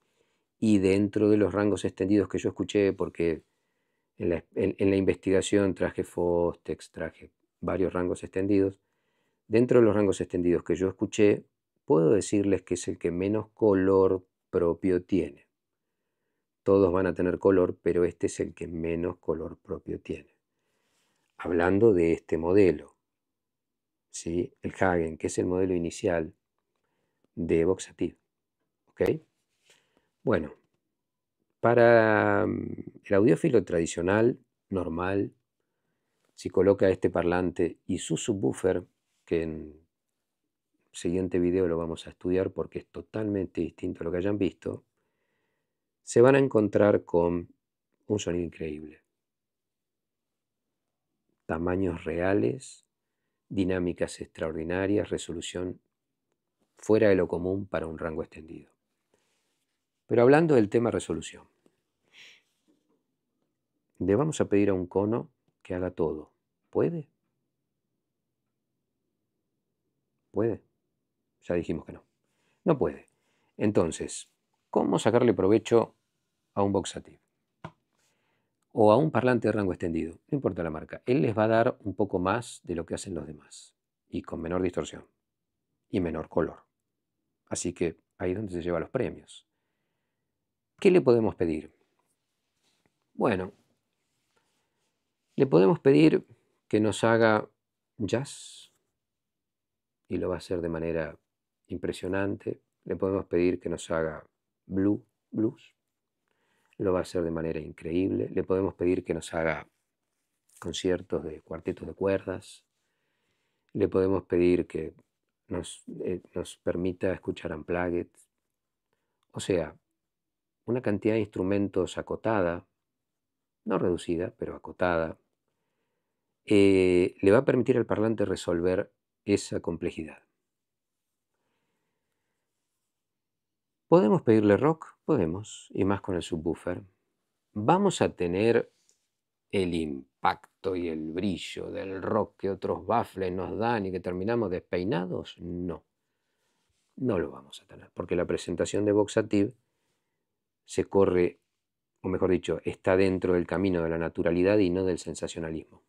S1: Y dentro de los rangos extendidos que yo escuché, porque en la, en la investigación traje Fostex, traje varios rangos extendidos, dentro de los rangos extendidos que yo escuché, puedo decirles que es el que menos color propio tiene. Todos van a tener color, pero este es el que menos color propio tiene. Hablando de este modelo, ¿sí? el Hagen, que es el modelo inicial de Voxativ. Bueno, para mm, el audiófilo tradicional, normal, si coloca este parlante y su subwoofer, que en el siguiente video lo vamos a estudiar porque es totalmente distinto a lo que hayan visto, se van a encontrar con un sonido increíble. Tamaños reales dinámicas extraordinarias, resolución fuera de lo común para un rango extendido. Pero hablando del tema resolución, le vamos a pedir a un cono que haga todo. ¿Puede? ¿Puede? Ya dijimos que no. No puede. Entonces, ¿cómo sacarle provecho a un boxativo o a un parlante de rango extendido, no importa la marca, él les va a dar un poco más de lo que hacen los demás y con menor distorsión y menor color. Así que ahí es donde se lleva los premios. ¿Qué le podemos pedir? Bueno, le podemos pedir que nos haga jazz y lo va a hacer de manera impresionante. Le podemos pedir que nos haga blue, blues lo va a hacer de manera increíble. Le podemos pedir que nos haga conciertos de cuartetos de cuerdas. Le podemos pedir que nos, eh, nos permita escuchar Unplugged. O sea, una cantidad de instrumentos acotada, no reducida, pero acotada, eh, le va a permitir al parlante resolver esa complejidad. Podemos pedirle rock, Podemos, y más con el subwoofer. Vamos a tener el impacto y el brillo del rock que otros baffles nos dan y que terminamos despeinados? No. No lo vamos a tener, porque la presentación de Voxativ se corre, o mejor dicho, está dentro del camino de la naturalidad y no del sensacionalismo.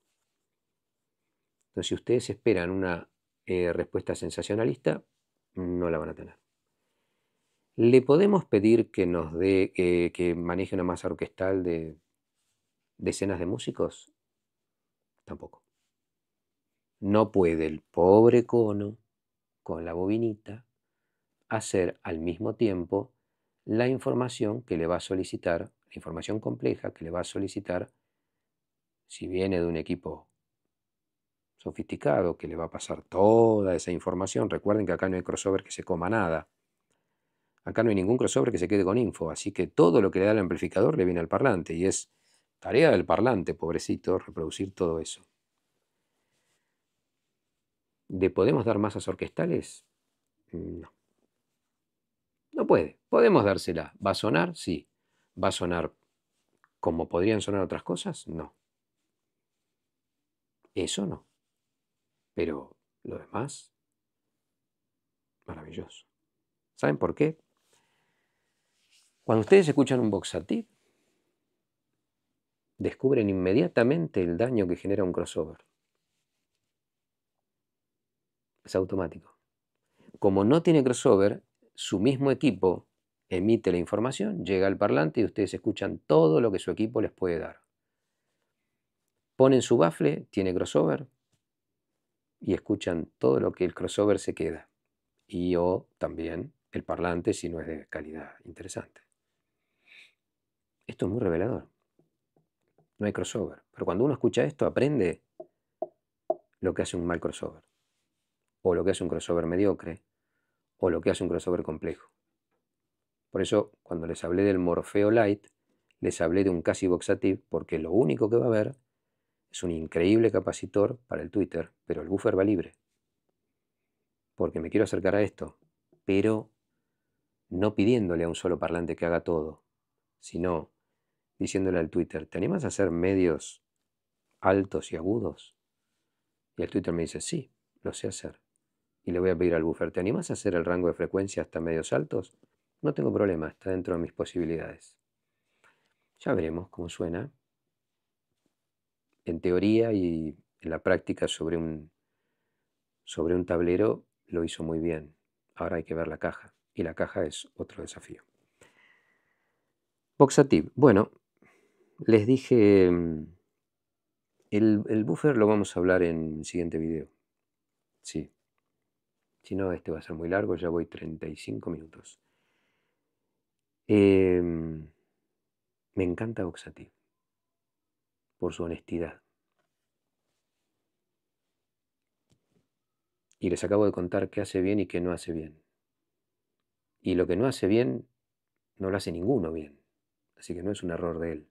S1: Entonces, si ustedes esperan una eh, respuesta sensacionalista, no la van a tener. ¿Le podemos pedir que nos dé, que, maneje una masa orquestal de decenas de músicos? Tampoco. No puede el pobre cono, con la bobinita, hacer al mismo tiempo la información que le va a solicitar, la información compleja que le va a solicitar, si viene de un equipo sofisticado que le va a pasar toda esa información. Recuerden que acá no hay crossover que se coma nada. Acá no hay ningún crossover que se quede con info, así que todo lo que le da el amplificador le viene al parlante y es tarea del parlante, pobrecito, reproducir todo eso. ¿De podemos dar masas orquestales? Mm, no. No puede. Podemos dársela. ¿Va a sonar? Sí. ¿Va a sonar como podrían sonar otras cosas? No. Eso no. Pero lo demás, maravilloso. ¿Saben por qué? Cuando ustedes escuchan un boxatip descubren inmediatamente el daño que genera un crossover. Es automático. Como no tiene crossover, su mismo equipo emite la información, llega al parlante y ustedes escuchan todo lo que su equipo les puede dar. Ponen su bafle, tiene crossover, y escuchan todo lo que el crossover se queda. Y o también el parlante si no es de calidad interesante. Esto es muy revelador. No hay crossover. Pero cuando uno escucha esto, aprende lo que hace un mal crossover. O lo que hace un crossover mediocre. O lo que hace un crossover complejo. Por eso, cuando les hablé del Morfeo Light, les hablé de un casi boxative, porque lo único que va a haber es un increíble capacitor para el Twitter, pero el buffer va libre. Porque me quiero acercar a esto, pero no pidiéndole a un solo parlante que haga todo, sino diciéndole al Twitter, ¿te animas a hacer medios altos y agudos? Y el Twitter me dice, sí, lo sé hacer. Y le voy a pedir al buffer, ¿te animas a hacer el rango de frecuencia hasta medios altos? No tengo problema, está dentro de mis posibilidades. Ya veremos cómo suena. En teoría y en la práctica sobre un, sobre un tablero lo hizo muy bien. Ahora hay que ver la caja. Y la caja es otro desafío. Boxative. Bueno, les dije, el, buffer lo vamos a hablar en el siguiente video. Sí. Si no, este va a ser muy largo, ya voy 35 minutos. Em, me encanta Oxati por su honestidad. Y les acabo de contar qué hace bien y qué no hace bien. Y lo que no hace bien, no lo hace ninguno bien. Así que no es un error de él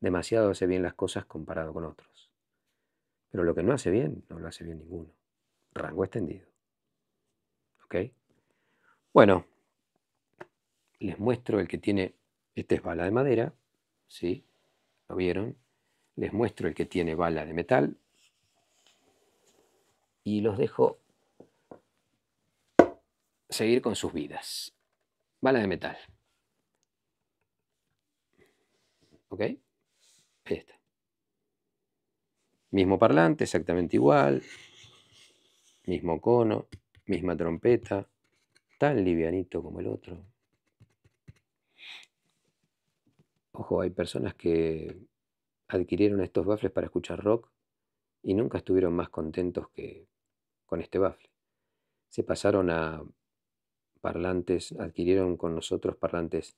S1: demasiado hace bien las cosas comparado con otros. Pero lo que no hace bien, no lo hace bien ninguno. Rango extendido. ¿Ok? Bueno, les muestro el que tiene, esta es bala de madera, ¿sí? ¿Lo vieron? Les muestro el que tiene bala de metal. Y los dejo seguir con sus vidas. Bala de metal. ¿Ok? Esta. Mismo parlante, exactamente igual. Mismo cono, misma trompeta. Tan livianito como el otro. Ojo, hay personas que adquirieron estos baffles para escuchar rock y nunca estuvieron más contentos que con este baffle. Se pasaron a parlantes, adquirieron con nosotros parlantes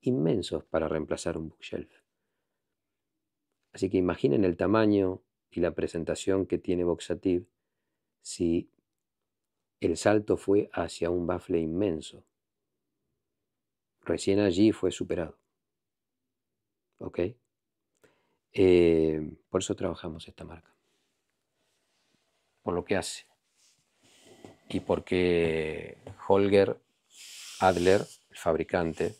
S1: inmensos para reemplazar un bookshelf. Así que imaginen el tamaño y la presentación que tiene Voxativ si el salto fue hacia un baffle inmenso. Recién allí fue superado. ¿Ok? Eh, por eso trabajamos esta marca. Por lo que hace. Y porque Holger Adler, el fabricante,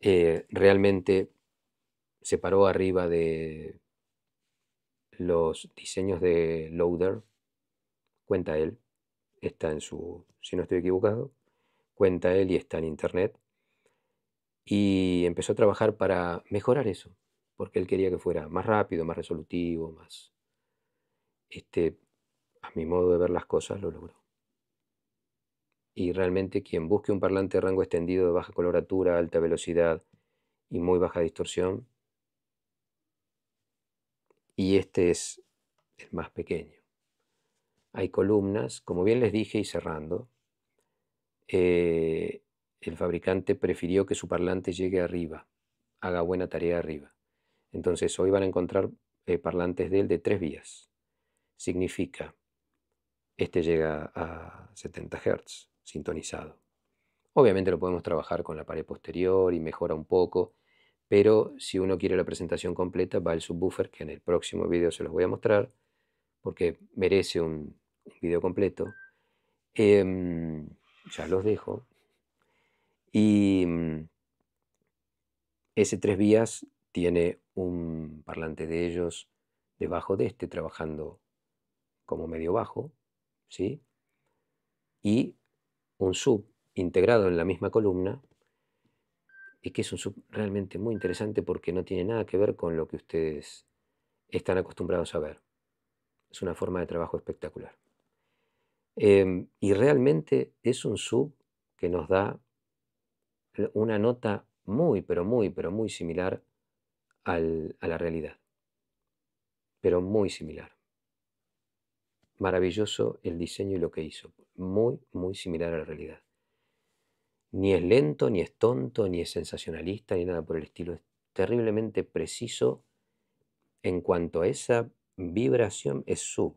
S1: eh, realmente se paró arriba de los diseños de Loader, cuenta él, está en su, si no estoy equivocado, cuenta él y está en internet. Y empezó a trabajar para mejorar eso, porque él quería que fuera más rápido, más resolutivo, más... Este, a mi modo de ver las cosas, lo logró. Y realmente quien busque un parlante de rango extendido de baja coloratura, alta velocidad y muy baja distorsión, y este es el más pequeño. Hay columnas, como bien les dije y cerrando, eh, el fabricante prefirió que su parlante llegue arriba, haga buena tarea arriba. Entonces hoy van a encontrar eh, parlantes de él de tres vías. Significa, este llega a 70 Hz, sintonizado. Obviamente lo podemos trabajar con la pared posterior y mejora un poco, pero si uno quiere la presentación completa va el subwoofer, que en el próximo video se los voy a mostrar, porque merece un, vídeo video completo. Em, ya los dejo. Y ese mm, tres vías tiene un parlante de ellos debajo de este, trabajando como medio bajo, ¿sí? Y un sub integrado en la misma columna y que es un sub realmente muy interesante porque no tiene nada que ver con lo que ustedes están acostumbrados a ver. Es una forma de trabajo espectacular. Em, y realmente es un sub que nos da una nota muy, pero muy, pero muy similar a la realidad. Pero muy similar. Maravilloso el diseño y lo que hizo. Muy, muy similar a la realidad. Ni es lento, ni es tonto, ni es sensacionalista, ni nada por el estilo. Es terriblemente preciso en cuanto a esa vibración es sub.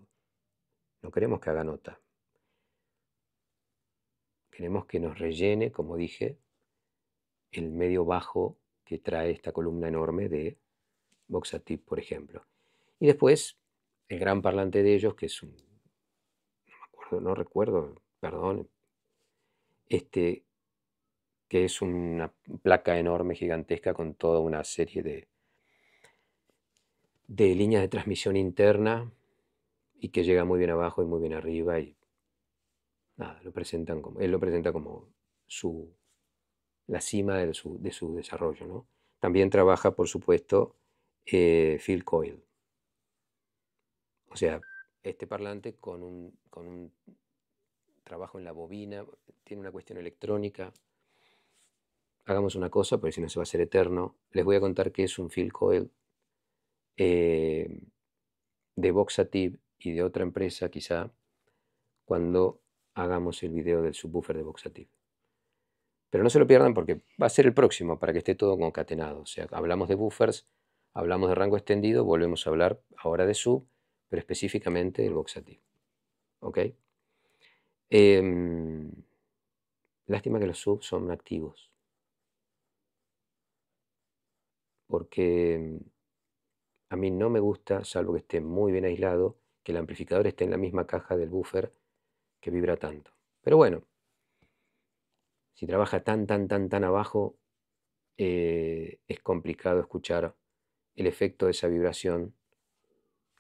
S1: No queremos que haga nota. Queremos que nos rellene, como dije, el medio bajo que trae esta columna enorme de Tip por ejemplo. Y después, el gran parlante de ellos, que es un. No no recuerdo, perdón. Este, que es una placa enorme, gigantesca, con toda una serie de, de líneas de transmisión interna y que llega muy bien abajo y muy bien arriba y nada, lo presentan como, él lo presenta como la cima de su, desarrollo. También trabaja, por supuesto, eh, Phil O sea, este parlante con un, con un trabajo en la bobina, tiene una cuestión electrónica, hagamos una cosa, porque si no se va a hacer eterno. Les voy a contar que es un fill Coil eh, de Voxative y de otra empresa, quizá, cuando hagamos el video del subwoofer de Voxative. Pero no se lo pierdan porque va a ser el próximo para que esté todo concatenado. O sea, hablamos de buffers, hablamos de rango extendido, volvemos a hablar ahora de sub, pero específicamente del Voxative. ¿Ok? Em, lástima que los sub son activos. porque mm, a mí no me gusta, salvo que esté muy bien aislado, que el amplificador esté en la misma caja del buffer que vibra tanto. Pero bueno, si trabaja tan, tan, tan, tan abajo, eh, es complicado escuchar el efecto de esa vibración,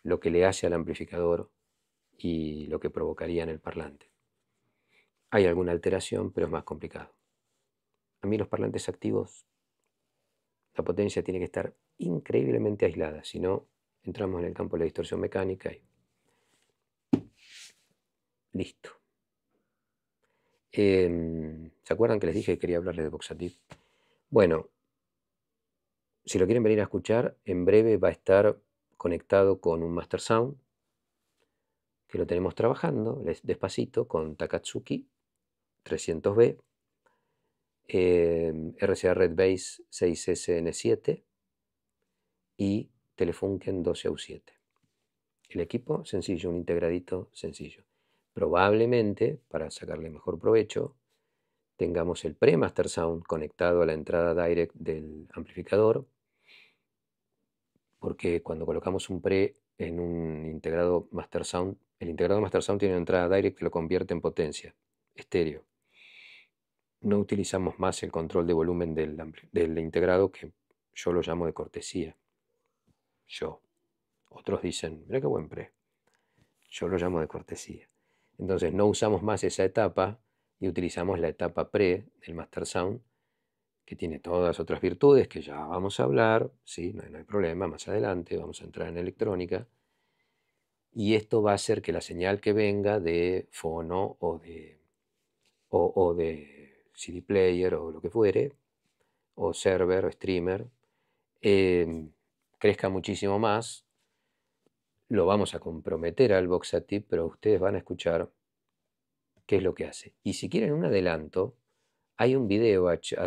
S1: lo que le hace al amplificador y lo que provocaría en el parlante. Hay alguna alteración, pero es más complicado. A mí los parlantes activos la potencia tiene que estar increíblemente aislada, si no, entramos en el campo de la distorsión mecánica y listo. Em, ¿Se acuerdan que les dije que quería hablarles de Voxatip? Bueno, si lo quieren venir a escuchar, en breve va a estar conectado con un Master Sound, que lo tenemos trabajando despacito con Takatsuki 300B. Em, RCA RCA Base 6SN7 y Telefunken 12 au 7 El equipo sencillo, un integradito sencillo. Probablemente, para sacarle mejor provecho, tengamos el pre-master sound conectado a la entrada direct del amplificador, porque cuando colocamos un pre en un integrado master sound, el integrado master sound tiene una entrada direct que lo convierte en potencia, estéreo no utilizamos más el control de volumen del, integrado que yo lo llamo de cortesía. Yo. Otros dicen, mira qué buen pre. Yo lo llamo de cortesía. Entonces no usamos más esa etapa y utilizamos la etapa pre del Master Sound, que tiene todas otras virtudes que ya vamos a hablar, ¿sí? no, hay, problema, más adelante vamos a entrar en electrónica. Y esto va a hacer que la señal que venga de fono o de, o de CD player o lo que fuere, o server o streamer, em, crezca muchísimo más, lo vamos a comprometer al BoxaTip pero ustedes van a escuchar qué es lo que hace. Y si quieren un adelanto, hay un video hecho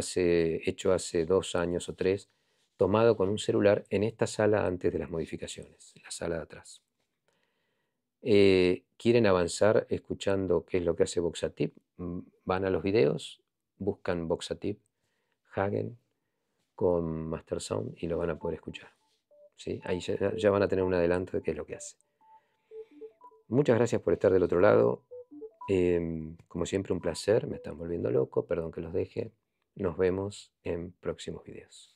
S1: hace dos años o tres, tomado con un celular en esta sala antes de las modificaciones, en la sala de atrás. Eh, ¿Quieren avanzar escuchando qué es lo que hace BoxaTip mm, Van a los videos buscan Boxatip, Hagen con Master Sound y lo van a poder escuchar. ¿sí? Ahí ya, van a tener un adelanto de qué es lo que hace. Muchas gracias por estar del otro lado. Em, como siempre, un placer. Me están volviendo loco. Perdón que los deje. Nos vemos en próximos videos.